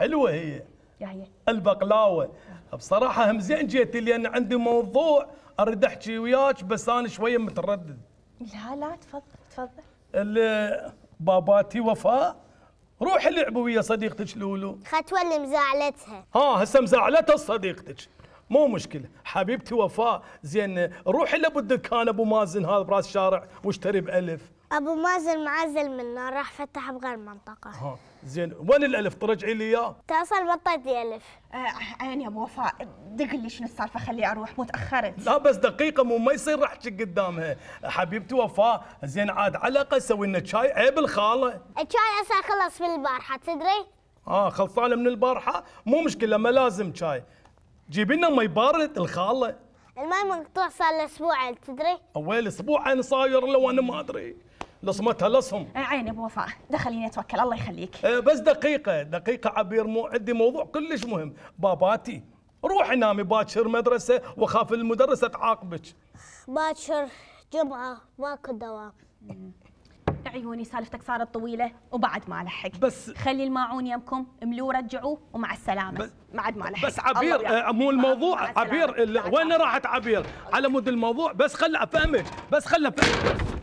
حلوه هي يحيى يعني؟ البقلاوه بصراحه هم زين جيتي لان عندي موضوع اريد احكي وياك بس انا شويه متردد لا لا تفضل تفضل باباتي وفاء روح لعبوا ويا صديقتك لولو خطوه اللي مزعلتها ها هسه مزعلتها صديقتك مو مشكله حبيبتي وفاء زين روحي لابو الدكان ابو مازن هذا براس شارع واشتري بألف ابو مازن معزل منا راح فتح بغير منطقه ها زين وين الالف ترجعي لي اياه تصل بطيت الف آه عيني يا ابو وفاء دق لي شنو السالفه خلي اروح مو تاخرت لا بس دقيقه مو ما يصير راح تشق قدامها حبيبتي وفاء زين عاد على الاقل سوي لنا شاي عيب الخاله الشاي هسه خلص من البارحه تدري اه خلصانه من البارحه مو مشكله ما لازم شاي جيبي لنا مي بارد الخاله الماي مقطوع صار له اسبوعين تدري؟ اول اسبوعين صاير لو انا ما ادري لصمتها لصم آه، عيني ابو وفاء دخليني اتوكل الله يخليك آه، بس دقيقه دقيقه عبير مو عندي موضوع كلش مهم باباتي روحي نامي باكر مدرسه واخاف المدرسه تعاقبك باكر جمعه ماكو دوام عيوني سالفتك صارت طويله وبعد ما الحق بس خلي الماعون يمكم ملوه رجعوه ومع السلامه ما عاد ما لحق بس عبير آه، مو الموضوع عبير وين راحت عبير على مود الموضوع بس خل افهمك بس خل افهمك